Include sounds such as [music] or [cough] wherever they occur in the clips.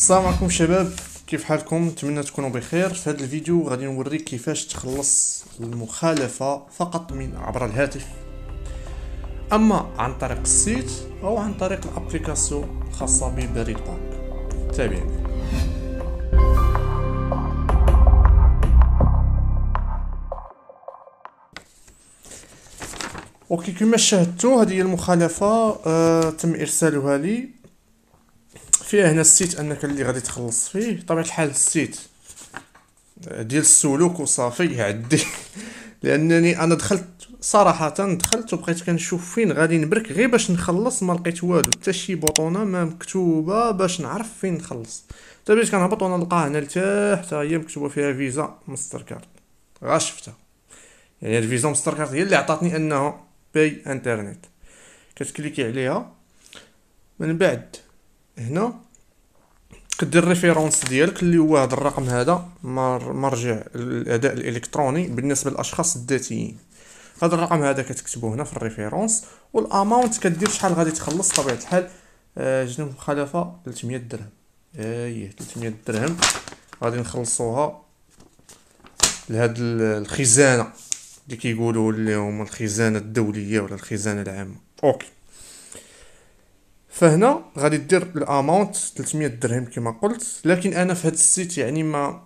السلام عليكم شباب كيف حالكم نتمنى تكونوا بخير في هذا الفيديو غادي نوريك كيفاش تخلص المخالفه فقط من عبر الهاتف اما عن طريق السيت او عن طريق الابليكاسيون الخاصه ببريد بانك تابعني اوكي كما شاهدتوا هذه المخالفه آه تم ارسالها لي فيها هنا السيت انك اللي غادي تخلص فيه بطبيعه الحال السيت ديال السلوك وصافي عدي [laughs] لانني انا دخلت صراحه دخلت وبقيت كنشوف فين غادي نبرك غير باش نخلص ما لقيت والو حتى شي بوطونه ما مكتوبه باش نعرف فين نخلص حتى بديت كنهبط وانا نلقاها هنا لتحت هي مكتوبه فيها فيزا ماستر كارد غا شفتها يعني الفيزا ماستر كارد هي اللي عطاتني انه باي انترنت كتكليكي عليها من بعد هنا كدير ريفيرونس ديالك اللي هو هذا الرقم هذا مرجع الاداء الالكتروني بالنسبه للاشخاص الذاتيين هذا الرقم هذا كتكتبه هنا في الريفيرونس والاماونت كدير شحال غادي تخلص طبيعه الحال جنب آه، مخالفه 300 درهم اييه 300 درهم غادي نخلصوها لهاد الخزانه اللي كيقولوا لهم الخزانه الدوليه ولا الخزانه العامه اوكي فهنا غادي دير الاماونت 300 درهم كما قلت لكن انا في هذا السيت يعني ما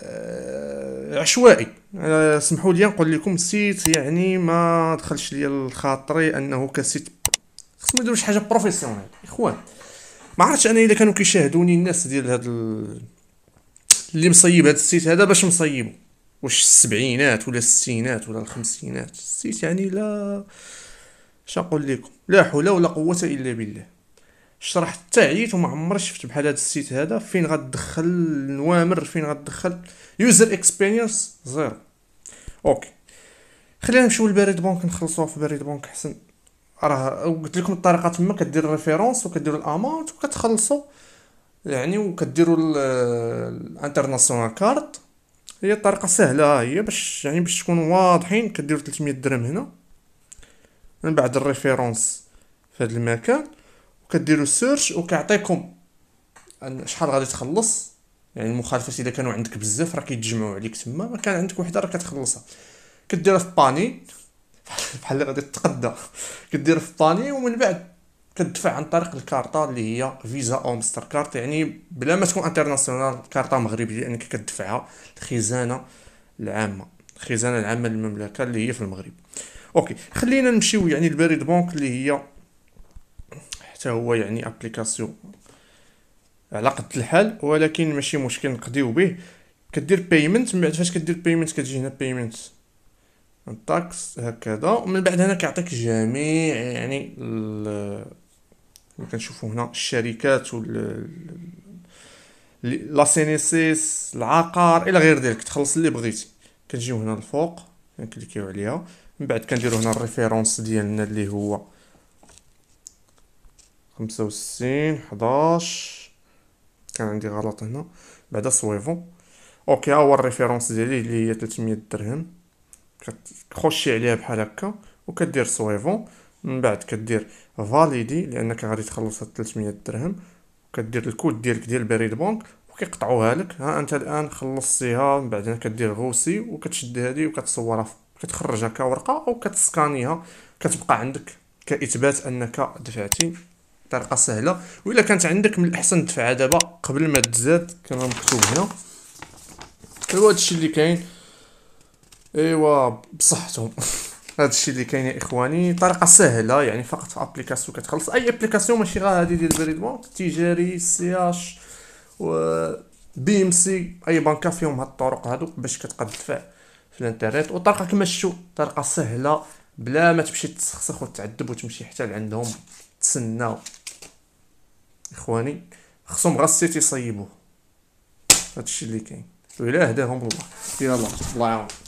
آه، عشوائي آه، سمحوا لي نقول لكم سيت يعني ما دخلش لي الخاطري انه كسيت خصني ندير شي حاجه بروفيسيونيل اخوان ما عرفتش انا اذا كانوا كيشاهدوني الناس ديال هذا اللي مصيب هذا السيت هذا باش مصيبه واش السبعينات ولا الستينات ولا الخمسينات السيت يعني لا شنقول لكم لا حول ولا قوه الا بالله شرح حتى عييت وما عمري شفت بحال هذا السيت هذا فين غتدخل النوامر فين غتدخل يوزر اكسبيرينس زيرو اوكي خلينا نمشيو للبريد بونك نخلصوها في بريد بونك احسن راه قلت لكم الطريقه تما كدير الريفيرونس وكدير الامونت وكتخلصوا يعني وكديروا الانترناسيونال كارت هي طريقه سهله هي باش يعني باش تكونوا واضحين كديروا 300 درهم هنا من بعد الريفيرونس في هذا المكان وكديروا سيرش وكيعطيكم شحال غادي تخلص يعني المخالفات اذا كانوا عندك بزاف راه كيتجمعوا عليك تما ما كان عندك وحده راه كتخلصها كديرها في باني [laughs] بحال اللي غادي تتقدى كديرها في باني ومن بعد كتدفع عن طريق الكارطة اللي هي فيزا او مستر كارت يعني بلا ما تكون انترناسيونال كارطة مغربية لانك يعني كتدفعها الخزانة العامة الخزانة العامة للمملكة اللي هي في المغرب اوكي خلينا نمشيو يعني لبريد بونك اللي هي حتى هو يعني ابليكاسيون على قد الحال ولكن ماشي مشكل نقضيو به كدير بايمنت من بعد فاش كدير بايمنت كتجي هنا بايمنت الطاكس هكذا ومن بعد هنا كيعطيك جميع يعني كما كنشوفوا هنا الشركات وال لا سينيسيس العقار الى غير ذلك تخلص اللي بغيتي كنجيو هنا الفوق كنكليكيو عليها من بعد كنديرو هنا الريفيرونس ديالنا اللي هو خمسة وستين حداش كان عندي غلط هنا بعدا سويفون اوكي ها هو الريفيرونس ديالي اللي هي 300 درهم كتخشي عليها بحال هكا وكدير سويفون من بعد كدير فاليدي لانك غادي تخلص هاد 300 درهم كدير الكود ديالك ديال بريد بونك وكيقطعوها لك ها انت الان خلصتيها من بعد كدير غوسي وكتشد هادي وكتصورها في كتخرجها كورقه او كتسكانيها كتبقى عندك كاثبات انك دفعتي طريقه سهله وإلا كانت عندك من الاحسن تدفعها دابا قبل ما تزاد كما مكتوب هنا ايوا هادشي اللي كاين ايوا بصحتهم [laughs] هادشي اللي كاين يا اخواني طريقه سهله يعني فقط في ابليكاسيون كتخلص اي ابليكاسيون ماشي غير هذه ديال بريد تجاري سي اش و بي ام سي اي بنك فيهم هاد الطرق هادو باش كتقدر تدفع في الانترنت وطريقه كما شفتوا طريقه سهله بلا ما تمشي تسخسخ وتعذب وتمشي حتى لعندهم تسنى اخواني خصهم غير السيت يصيبوه هادشي اللي كاين ويلا هداهم الله يلا الله يعاون